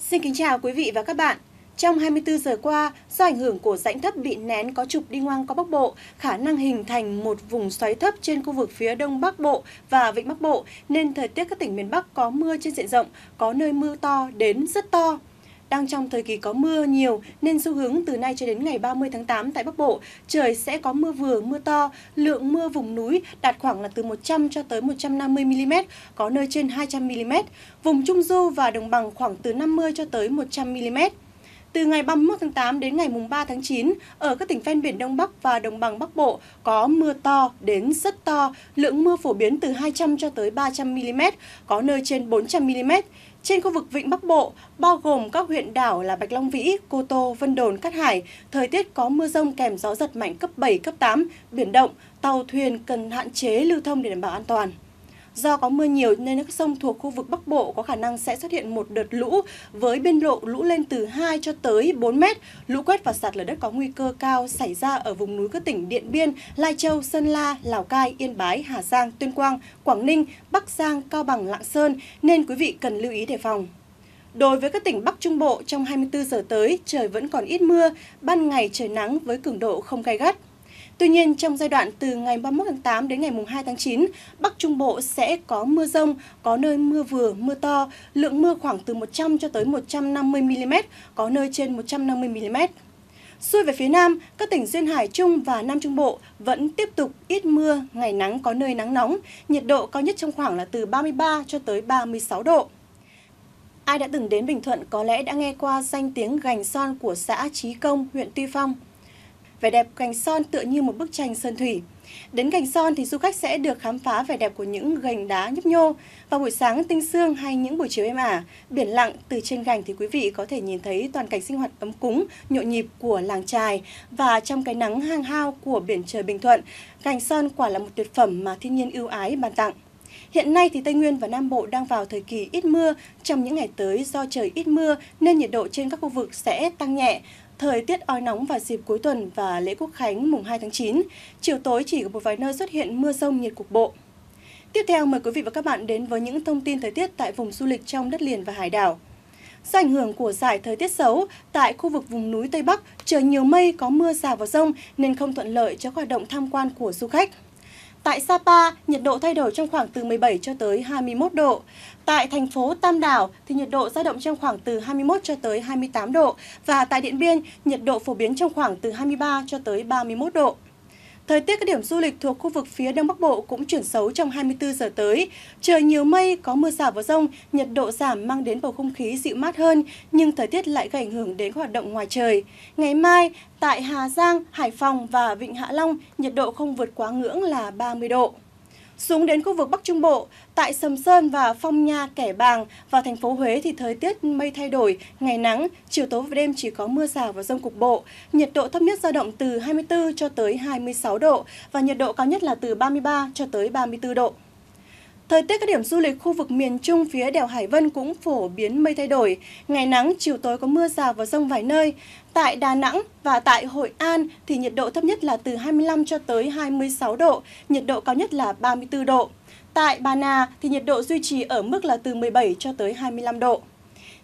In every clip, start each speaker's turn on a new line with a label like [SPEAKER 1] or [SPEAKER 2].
[SPEAKER 1] Xin kính chào quý vị và các bạn. Trong 24 giờ qua, do ảnh hưởng của rãnh thấp bị nén có trục đi ngang qua Bắc Bộ, khả năng hình thành một vùng xoáy thấp trên khu vực phía Đông Bắc Bộ và Vịnh Bắc Bộ, nên thời tiết các tỉnh miền Bắc có mưa trên diện rộng, có nơi mưa to đến rất to đang trong thời kỳ có mưa nhiều nên xu hướng từ nay cho đến ngày 30 tháng 8 tại Bắc Bộ, trời sẽ có mưa vừa, mưa to, lượng mưa vùng núi đạt khoảng là từ 100 cho tới 150 mm, có nơi trên 200 mm, vùng Trung Du và Đồng Bằng khoảng từ 50 cho tới 100 mm. Từ ngày 31 tháng 8 đến ngày 3 tháng 9, ở các tỉnh ven biển Đông Bắc và Đồng bằng Bắc Bộ có mưa to đến rất to, lượng mưa phổ biến từ 200 cho tới 300 mm, có nơi trên 400 mm. Trên khu vực Vịnh Bắc Bộ, bao gồm các huyện đảo là Bạch Long Vĩ, Cô Tô, Vân Đồn, Cát Hải, thời tiết có mưa rông kèm gió giật mạnh cấp 7, cấp 8, biển động, tàu thuyền cần hạn chế lưu thông để đảm bảo an toàn. Do có mưa nhiều nên các sông thuộc khu vực Bắc Bộ có khả năng sẽ xuất hiện một đợt lũ với biên độ lũ lên từ 2 cho tới 4 mét. Lũ quét và sạt lở đất có nguy cơ cao xảy ra ở vùng núi các tỉnh Điện Biên, Lai Châu, Sơn La, Lào Cai, Yên Bái, Hà Giang, Tuyên Quang, Quảng Ninh, Bắc Giang, Cao Bằng, Lạng Sơn nên quý vị cần lưu ý đề phòng. Đối với các tỉnh Bắc Trung Bộ, trong 24 giờ tới, trời vẫn còn ít mưa, ban ngày trời nắng với cường độ không gai gắt. Tuy nhiên, trong giai đoạn từ ngày 31 tháng 8 đến ngày 2 tháng 9, Bắc Trung Bộ sẽ có mưa rông, có nơi mưa vừa, mưa to, lượng mưa khoảng từ 100 cho tới 150 mm, có nơi trên 150 mm. Xuôi về phía Nam, các tỉnh Duyên Hải Trung và Nam Trung Bộ vẫn tiếp tục ít mưa, ngày nắng có nơi nắng nóng, nhiệt độ cao nhất trong khoảng là từ 33 cho tới 36 độ. Ai đã từng đến Bình Thuận có lẽ đã nghe qua danh tiếng gành son của xã Trí Công, huyện Tuy Phong vẻ đẹp gành son tựa như một bức tranh sơn thủy. Đến gành son thì du khách sẽ được khám phá vẻ đẹp của những gành đá nhấp nhô. Vào buổi sáng tinh sương hay những buổi chiều êm ả, biển lặng từ trên gành thì quý vị có thể nhìn thấy toàn cảnh sinh hoạt ấm cúng, nhộn nhịp của làng trài và trong cái nắng hang hao của biển trời Bình Thuận, gành son quả là một tuyệt phẩm mà thiên nhiên ưu ái ban tặng. Hiện nay thì Tây Nguyên và Nam Bộ đang vào thời kỳ ít mưa. Trong những ngày tới do trời ít mưa nên nhiệt độ trên các khu vực sẽ tăng nhẹ Thời tiết oi nóng vào dịp cuối tuần và lễ Quốc khánh mùng 2 tháng 9, chiều tối chỉ có một vài nơi xuất hiện mưa rông nhiệt cục bộ. Tiếp theo mời quý vị và các bạn đến với những thông tin thời tiết tại vùng du lịch trong đất liền và hải đảo. Do ảnh hưởng của giải thời tiết xấu, tại khu vực vùng núi Tây Bắc trời nhiều mây có mưa rào và rông nên không thuận lợi cho hoạt động tham quan của du khách. Tại Sapa, nhiệt độ thay đổi trong khoảng từ 17 cho tới 21 độ. Tại thành phố Tam Đảo thì nhiệt độ dao động trong khoảng từ 21 cho tới 28 độ và tại Điện Biên, nhiệt độ phổ biến trong khoảng từ 23 cho tới 31 độ. Thời tiết các điểm du lịch thuộc khu vực phía Đông Bắc Bộ cũng chuyển xấu trong 24 giờ tới. Trời nhiều mây, có mưa rào và rông, nhiệt độ giảm mang đến bầu không khí dịu mát hơn, nhưng thời tiết lại gây ảnh hưởng đến hoạt động ngoài trời. Ngày mai, tại Hà Giang, Hải Phòng và Vịnh Hạ Long, nhiệt độ không vượt quá ngưỡng là 30 độ. Xuống đến khu vực Bắc Trung Bộ, tại Sầm Sơn và Phong Nha, Kẻ Bàng và thành phố Huế thì thời tiết mây thay đổi, ngày nắng, chiều tối và đêm chỉ có mưa rào và rông cục bộ. Nhiệt độ thấp nhất dao động từ 24 cho tới 26 độ và nhiệt độ cao nhất là từ 33 cho tới 34 độ. Thời tiết các điểm du lịch khu vực miền Trung phía đèo Hải Vân cũng phổ biến mây thay đổi. Ngày nắng, chiều tối có mưa rào và rông vài nơi. Tại Đà Nẵng và tại Hội An thì nhiệt độ thấp nhất là từ 25 cho tới 26 độ, nhiệt độ cao nhất là 34 độ. Tại Bà Nà thì nhiệt độ duy trì ở mức là từ 17 cho tới 25 độ.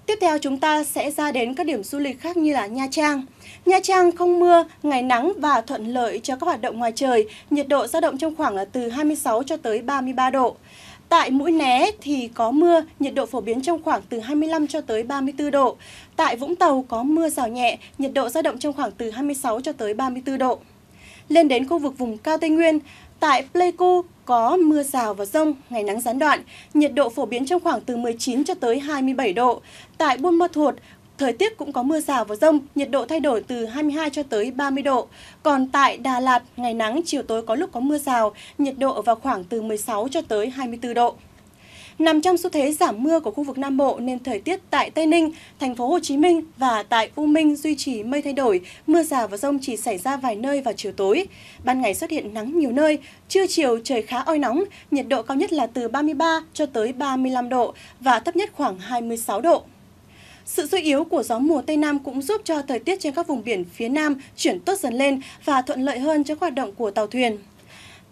[SPEAKER 1] Tiếp theo chúng ta sẽ ra đến các điểm du lịch khác như là Nha Trang. Nha Trang không mưa, ngày nắng và thuận lợi cho các hoạt động ngoài trời, nhiệt độ dao động trong khoảng là từ 26 cho tới 33 độ. Tại Mũi Né thì có mưa, nhiệt độ phổ biến trong khoảng từ 25 cho tới 34 độ. Tại Vũng Tàu có mưa rào nhẹ, nhiệt độ dao động trong khoảng từ 26 cho tới 34 độ. Lên đến khu vực vùng cao Tây Nguyên, tại Pleiku có mưa rào và rông, ngày nắng gián đoạn, nhiệt độ phổ biến trong khoảng từ 19 cho tới 27 độ. Tại Buôn Ma Thuột Thời tiết cũng có mưa rào và rông, nhiệt độ thay đổi từ 22 cho tới 30 độ. Còn tại Đà Lạt, ngày nắng, chiều tối có lúc có mưa rào, nhiệt độ vào khoảng từ 16 cho tới 24 độ. Nằm trong xu thế giảm mưa của khu vực Nam Bộ nên thời tiết tại Tây Ninh, thành phố Hồ Chí Minh và tại U Minh duy trì mây thay đổi, mưa rào và rông chỉ xảy ra vài nơi vào chiều tối. Ban ngày xuất hiện nắng nhiều nơi, trưa chiều trời khá oi nóng, nhiệt độ cao nhất là từ 33 cho tới 35 độ và thấp nhất khoảng 26 độ. Sự suy yếu của gió mùa Tây Nam cũng giúp cho thời tiết trên các vùng biển phía Nam chuyển tốt dần lên và thuận lợi hơn cho hoạt động của tàu thuyền.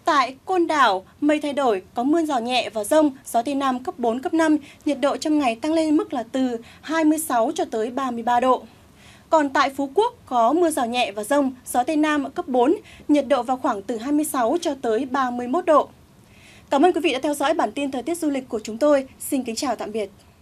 [SPEAKER 1] Tại Côn Đảo, mây thay đổi, có mưa rào nhẹ và rông, gió Tây Nam cấp 4, cấp 5, nhiệt độ trong ngày tăng lên mức là từ 26 cho tới 33 độ. Còn tại Phú Quốc có mưa rào nhẹ và rông, gió Tây Nam cấp 4, nhiệt độ vào khoảng từ 26 cho tới 31 độ. Cảm ơn quý vị đã theo dõi bản tin thời tiết du lịch của chúng tôi. Xin kính chào tạm biệt.